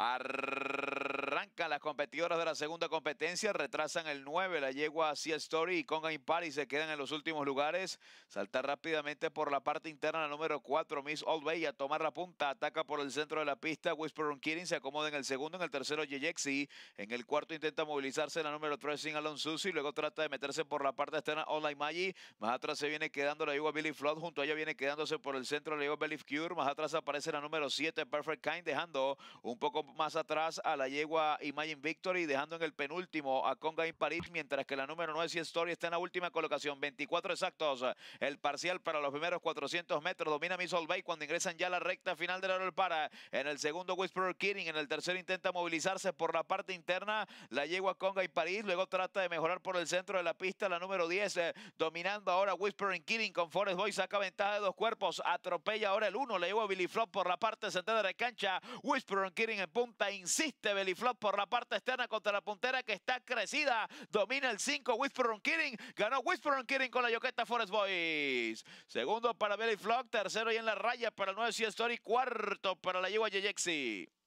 Arr las competidoras de la segunda competencia, retrasan el 9, la yegua Sea Story y Conga Impari se quedan en los últimos lugares. salta rápidamente por la parte interna la número 4, Miss Old Bay, a tomar la punta, ataca por el centro de la pista, Whisper on Kidding se acomoda en el segundo, en el tercero Yeyexi, en el cuarto intenta movilizarse la número 3 sin Susi luego trata de meterse por la parte externa Online Maggi, más atrás se viene quedando la yegua Billy Flood, junto a ella viene quedándose por el centro la yegua Belief Cure, más atrás aparece la número 7 Perfect Kind, dejando un poco más atrás a la yegua Imagine Victory, dejando en el penúltimo a Conga y París, mientras que la número 9 y Story está en la última colocación, 24 exactos. El parcial para los primeros 400 metros domina Missol Bay cuando ingresan ya la recta final del Aerol Para. En el segundo, Whisperer Kidding. En el tercero, intenta movilizarse por la parte interna. La yegua Conga y París. Luego trata de mejorar por el centro de la pista. La número 10, eh, dominando ahora Whispering Kidding con Forest Boy. Saca ventaja de dos cuerpos. Atropella ahora el uno. La yegua Billy Flop por la parte central de la cancha. Whispering Kidding en punta. Insiste Billy Flop por la parte externa contra la puntera que está crecida. Domina el 5 Whisper on Ganó Whisper on con la yoqueta Forest Boys. Segundo para Belly Flock. Tercero y en la raya para el 9 Story. Cuarto para la yegua Yeyexi.